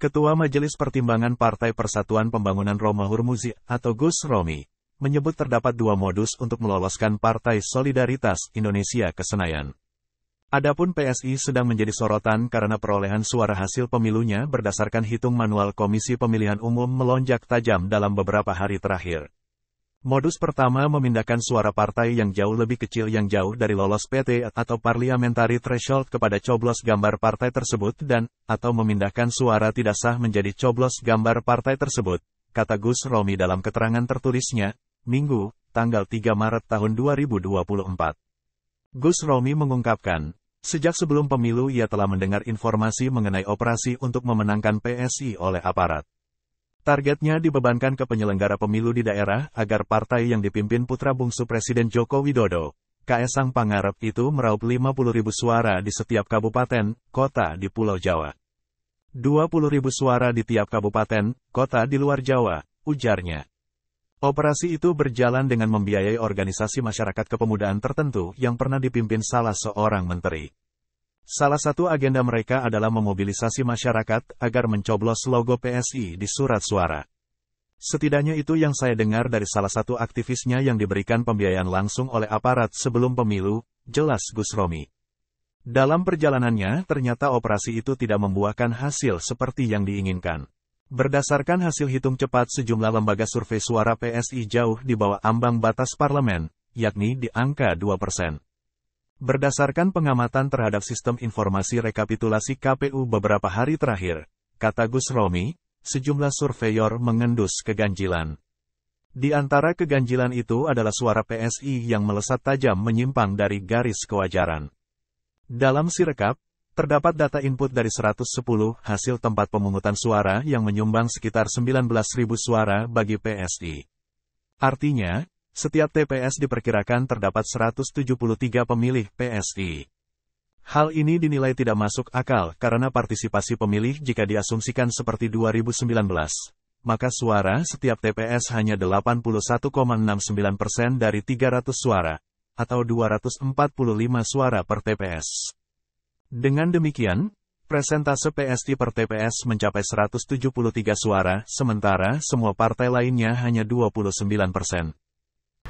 Ketua Majelis Pertimbangan Partai Persatuan Pembangunan Roma Hurmuzi atau Gus Romi, menyebut terdapat dua modus untuk meloloskan Partai Solidaritas Indonesia ke Senayan. Adapun PSI sedang menjadi sorotan karena perolehan suara hasil pemilunya berdasarkan hitung manual Komisi Pemilihan Umum melonjak tajam dalam beberapa hari terakhir. Modus pertama memindahkan suara partai yang jauh lebih kecil yang jauh dari lolos PT atau parliamentary threshold kepada coblos gambar partai tersebut dan, atau memindahkan suara tidak sah menjadi coblos gambar partai tersebut, kata Gus Romi dalam keterangan tertulisnya, Minggu, tanggal 3 Maret tahun 2024. Gus Romi mengungkapkan, sejak sebelum pemilu ia telah mendengar informasi mengenai operasi untuk memenangkan PSI oleh aparat. Targetnya dibebankan ke penyelenggara pemilu di daerah agar partai yang dipimpin putra bungsu Presiden Joko Widodo, KS Sang Pangarep itu meraup 50 ribu suara di setiap kabupaten, kota di Pulau Jawa. 20 ribu suara di tiap kabupaten, kota di luar Jawa, ujarnya. Operasi itu berjalan dengan membiayai organisasi masyarakat kepemudaan tertentu yang pernah dipimpin salah seorang menteri. Salah satu agenda mereka adalah memobilisasi masyarakat agar mencoblos logo PSI di surat suara. Setidaknya itu yang saya dengar dari salah satu aktivisnya yang diberikan pembiayaan langsung oleh aparat sebelum pemilu, jelas Gus Romi. Dalam perjalanannya, ternyata operasi itu tidak membuahkan hasil seperti yang diinginkan. Berdasarkan hasil hitung cepat sejumlah lembaga survei suara PSI jauh di bawah ambang batas parlemen, yakni di angka 2 persen. Berdasarkan pengamatan terhadap sistem informasi rekapitulasi KPU beberapa hari terakhir, kata Gus Romi, sejumlah surveyor mengendus keganjilan. Di antara keganjilan itu adalah suara PSI yang melesat tajam menyimpang dari garis kewajaran. Dalam sirekap, terdapat data input dari 110 hasil tempat pemungutan suara yang menyumbang sekitar 19.000 suara bagi PSI. Artinya, setiap TPS diperkirakan terdapat 173 pemilih PSI. Hal ini dinilai tidak masuk akal karena partisipasi pemilih jika diasumsikan seperti 2019. Maka suara setiap TPS hanya 81,69 persen dari 300 suara, atau 245 suara per TPS. Dengan demikian, presentase PSI per TPS mencapai 173 suara, sementara semua partai lainnya hanya 29 persen.